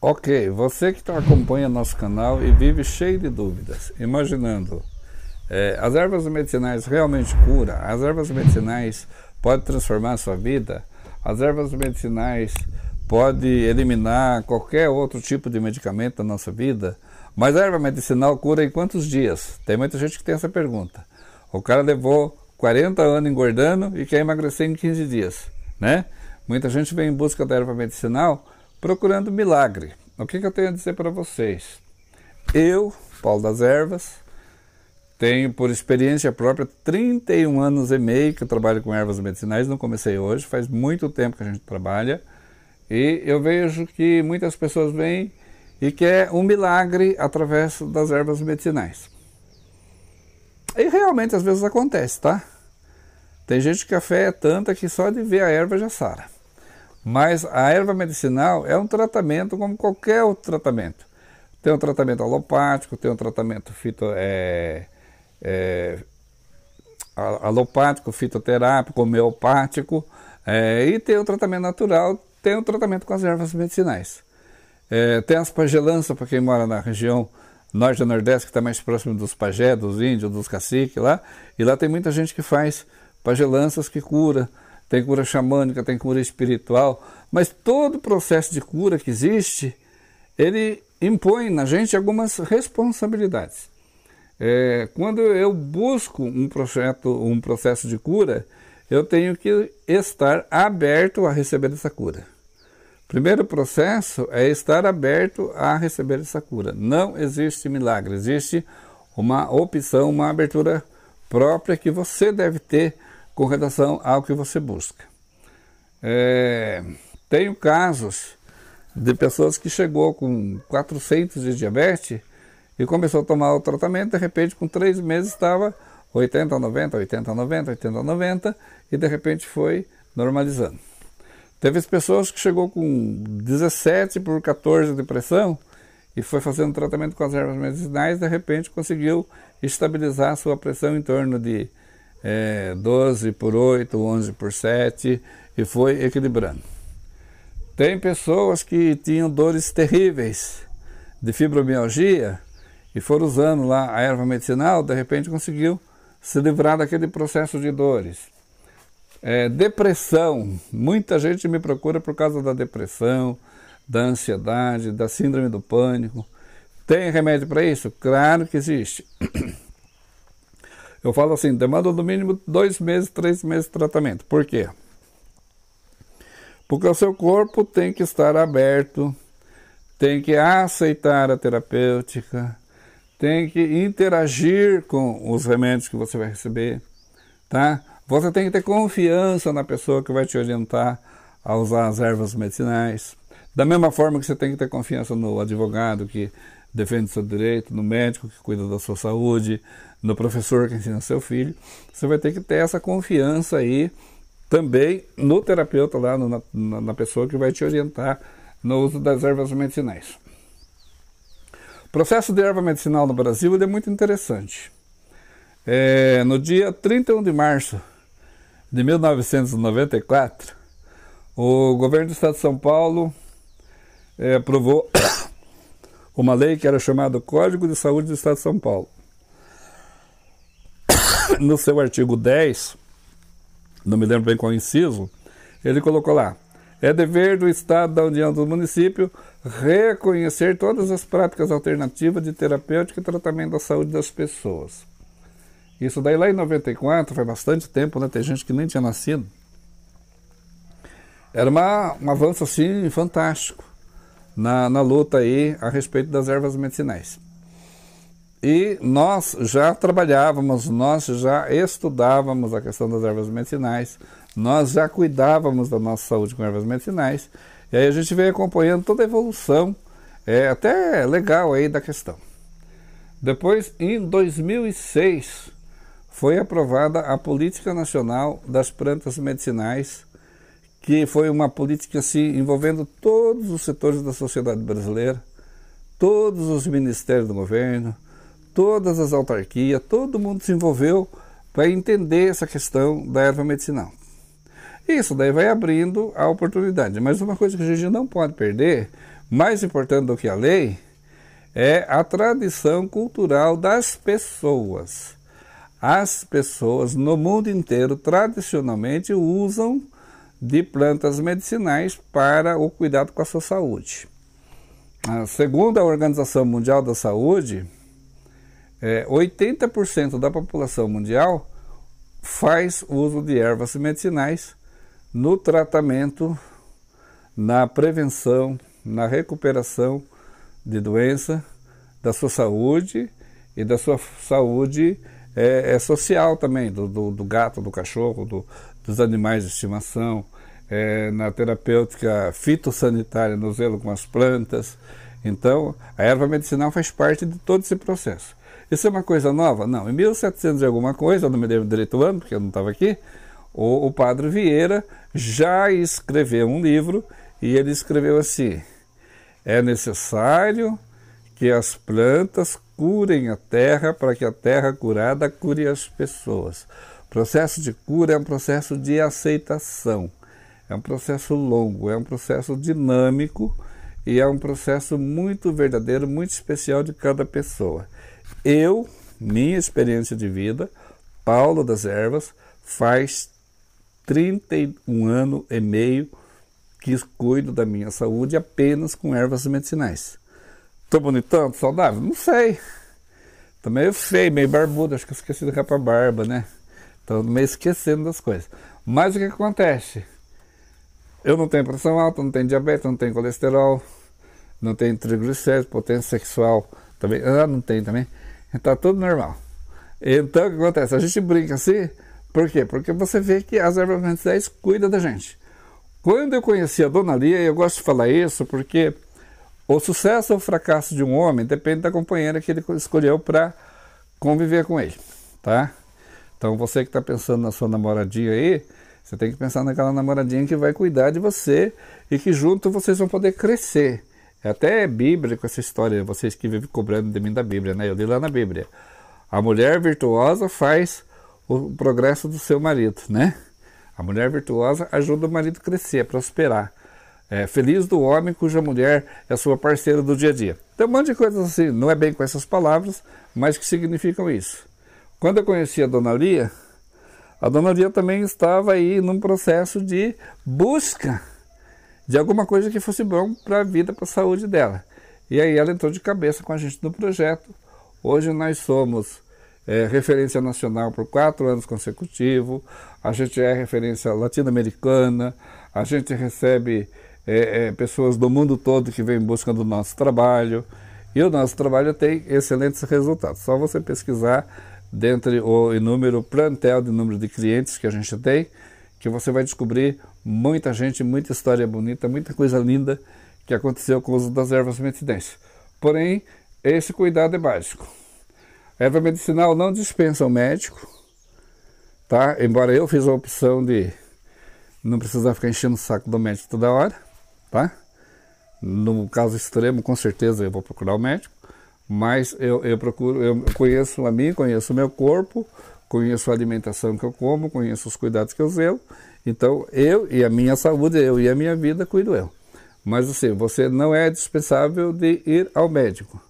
Ok, você que tá acompanha nosso canal e vive cheio de dúvidas, imaginando, é, as ervas medicinais realmente cura? As ervas medicinais podem transformar a sua vida? As ervas medicinais podem eliminar qualquer outro tipo de medicamento da nossa vida? Mas a erva medicinal cura em quantos dias? Tem muita gente que tem essa pergunta. O cara levou 40 anos engordando e quer emagrecer em 15 dias, né? Muita gente vem em busca da erva medicinal procurando milagre. O que, que eu tenho a dizer para vocês? Eu, Paulo das Ervas, tenho por experiência própria 31 anos e meio que eu trabalho com ervas medicinais, não comecei hoje, faz muito tempo que a gente trabalha. E eu vejo que muitas pessoas vêm e quer um milagre através das ervas medicinais. E realmente às vezes acontece, tá? Tem gente que a fé é tanta que só de ver a erva já sara. Mas a erva medicinal é um tratamento como qualquer outro tratamento. Tem um tratamento alopático, tem um tratamento fito, é, é, alopático, fitoterápico, homeopático, é, e tem o um tratamento natural, tem o um tratamento com as ervas medicinais. É, tem as pagelanças, para quem mora na região norte e nordeste, que está mais próximo dos pajé, dos índios, dos caciques lá, e lá tem muita gente que faz pagelanças que cura, tem cura xamânica, tem cura espiritual, mas todo processo de cura que existe, ele impõe na gente algumas responsabilidades. É, quando eu busco um, projeto, um processo de cura, eu tenho que estar aberto a receber essa cura. Primeiro processo é estar aberto a receber essa cura. Não existe milagre, existe uma opção, uma abertura própria que você deve ter com relação ao que você busca. É, tenho casos de pessoas que chegou com 400 de diabetes e começou a tomar o tratamento, de repente com três meses estava 80, 90, 80, 90, 80, 90 e de repente foi normalizando. Teve as pessoas que chegou com 17 por 14 de pressão e foi fazendo tratamento com as ervas medicinais, de repente conseguiu estabilizar a sua pressão em torno de é, 12 por 8, 11 por 7 e foi equilibrando. Tem pessoas que tinham dores terríveis de fibromialgia e foram usando lá a erva medicinal, de repente conseguiu se livrar daquele processo de dores. É, depressão, muita gente me procura por causa da depressão, da ansiedade, da síndrome do pânico. Tem remédio para isso? Claro que existe. Eu falo assim, demanda no mínimo dois meses, três meses de tratamento. Por quê? Porque o seu corpo tem que estar aberto, tem que aceitar a terapêutica, tem que interagir com os remédios que você vai receber, tá? Você tem que ter confiança na pessoa que vai te orientar a usar as ervas medicinais. Da mesma forma que você tem que ter confiança no advogado que defende seu direito, no médico que cuida da sua saúde, no professor que ensina seu filho. Você vai ter que ter essa confiança aí também no terapeuta lá, no, na, na, pessoa que vai te orientar no uso das ervas medicinais. O processo de erva medicinal no Brasil é muito interessante. É, no dia 31 de março de 1994, o governo do Estado de São Paulo é, aprovou uma lei que era chamada Código de Saúde do Estado de São Paulo. No seu artigo 10, não me lembro bem qual inciso, ele colocou lá: é dever do Estado, da União, do município reconhecer todas as práticas alternativas de terapêutica e tratamento da saúde das pessoas. Isso daí lá em 94, faz bastante tempo, né? Tem gente que nem tinha nascido. Era uma, um avanço assim fantástico na, na luta aí a respeito das ervas medicinais. E nós já trabalhávamos, nós já estudávamos a questão das ervas medicinais, nós já cuidávamos da nossa saúde com ervas medicinais, e aí a gente veio acompanhando toda a evolução, é até legal aí da questão. Depois, em 2006, foi aprovada a Política Nacional das Plantas Medicinais que foi uma política assim, envolvendo todos os setores da sociedade brasileira, todos os ministérios do governo, todas as autarquias, todo mundo se envolveu para entender essa questão da erva medicinal. Isso daí vai abrindo a oportunidade. Mas uma coisa que a gente não pode perder, mais importante do que a lei, é a tradição cultural das pessoas. As pessoas no mundo inteiro tradicionalmente usam de plantas medicinais para o cuidado com a sua saúde. Segundo a Organização Mundial da Saúde, 80% é, da população mundial faz uso de ervas medicinais no tratamento, na prevenção, na recuperação de doença, da sua saúde e da sua saúde é, é social também, do, do, do, gato, do cachorro, do, dos animais de estimação, é, na terapêutica fitossanitária, no zelo com as plantas. Então, a erva medicinal faz parte de todo esse processo. Isso é uma coisa nova? Não. Em 1700 e alguma coisa, eu não me lembro direito o ano, porque eu não estava aqui, o, o padre Vieira já escreveu um livro e ele escreveu assim: É necessário que as plantas curem a terra para que a terra curada cure as pessoas processo de cura é um processo de aceitação, é um processo longo, é um processo dinâmico e é um processo muito verdadeiro, muito especial de cada pessoa. Eu, minha experiência de vida, Paulo das Ervas, faz 31 anos e meio que cuido da minha saúde apenas com ervas medicinais. Tô bonitão, saudável? Não sei. Tô meio feio, meio barbudo, acho que eu esqueci de capa barba, né? estou meio esquecendo das coisas. Mas o que acontece? Eu não tenho pressão alta, não tenho diabetes, não tenho colesterol, não tenho triglicéridos, potência sexual também. Ah, não tem também. Está tudo normal. Então o que acontece? A gente brinca assim, por quê? Porque você vê que as ervas medicinais cuidam da gente. Quando eu conheci a Dona Lia, eu gosto de falar isso porque o sucesso ou o fracasso de um homem depende da companheira que ele escolheu para conviver com ele, tá? Então você que está pensando na sua namoradinha aí, você tem que pensar naquela namoradinha que vai cuidar de você e que junto vocês vão poder crescer. É até bíblico essa história, vocês que vivem cobrando de mim da Bíblia, né? Eu li lá na Bíblia. A mulher virtuosa faz o progresso do seu marido, né? A mulher virtuosa ajuda o marido a crescer, a prosperar. É, feliz do homem cuja mulher é sua parceira do dia a dia. Tem um monte de coisas assim, não é bem com essas palavras, mas que significam isso. Quando eu conheci a Dona Lia, a Dona Lia também estava aí num processo de busca de alguma coisa que fosse bom para a vida, para a saúde dela. E aí ela entrou de cabeça com a gente no projeto. Hoje nós somos é, referência nacional por quatro anos consecutivos, a gente é referência latino-americana, a gente recebe é, é, pessoas do mundo todo que vêm buscando o nosso trabalho e o nosso trabalho tem excelentes resultados. Só você pesquisar dentre o inúmero plantel de número de clientes que a gente tem, que você vai descobrir muita gente, muita história bonita, muita coisa linda que aconteceu com o uso das ervas medicinais. Porém, esse cuidado é básico. A erva medicinal não dispensa o médico, tá? Embora eu fiz a opção de não precisar ficar enchendo o saco do médico toda hora, tá? No caso extremo, com certeza eu vou procurar o médico. Mas eu, eu procuro, eu conheço a mim, conheço o meu corpo, conheço a alimentação que eu como, conheço os cuidados que eu zelo. Então, eu e a minha saúde, eu e a minha vida, cuido eu. Mas assim, você não é dispensável de ir ao médico.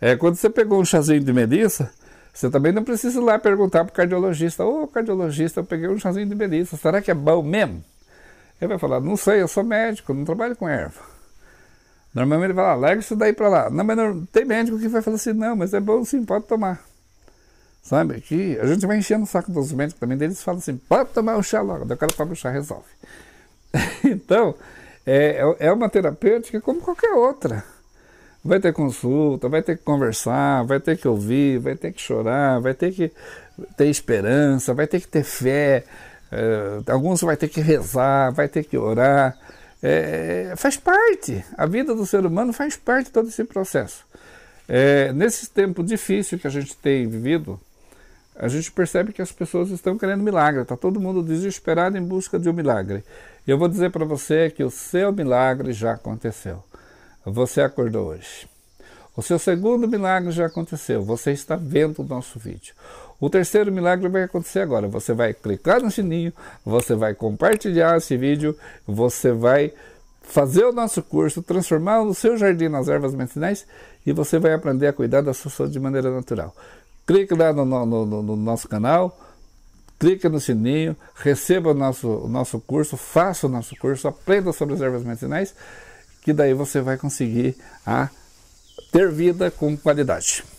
É, quando você pegou um chazinho de melissa, você também não precisa ir lá perguntar para o cardiologista: Ô oh, cardiologista, eu peguei um chazinho de melissa, será que é bom mesmo? Ele vai falar: Não sei, eu sou médico, não trabalho com erva. Normalmente ele fala, ah, larga isso daí para lá. Não, mas não, tem médico que vai falar assim, não, mas é bom sim, pode tomar. Sabe? Que a gente vai enchendo o saco dos médicos também, deles falam assim, pode tomar o chá logo, daí o cara toma o chá resolve. então, é, é uma terapêutica como qualquer outra. Vai ter consulta, vai ter que conversar, vai ter que ouvir, vai ter que chorar, vai ter que ter esperança, vai ter que ter fé, é, alguns vai ter que rezar, vai ter que orar. É, faz parte, a vida do ser humano faz parte de todo esse processo. É, nesse tempo difícil que a gente tem vivido, a gente percebe que as pessoas estão querendo milagre, está todo mundo desesperado em busca de um milagre. E eu vou dizer para você que o seu milagre já aconteceu. Você acordou hoje. O seu segundo milagre já aconteceu, você está vendo o nosso vídeo. O terceiro milagre vai acontecer agora. Você vai clicar no sininho, você vai compartilhar esse vídeo, você vai fazer o nosso curso, transformar o seu jardim nas ervas medicinais e você vai aprender a cuidar da sua saúde de maneira natural. Clique lá no, no, no, no nosso canal, clique no sininho, receba o nosso, o nosso curso, faça o nosso curso, aprenda sobre as ervas medicinais, que daí você vai conseguir a ter vida com qualidade.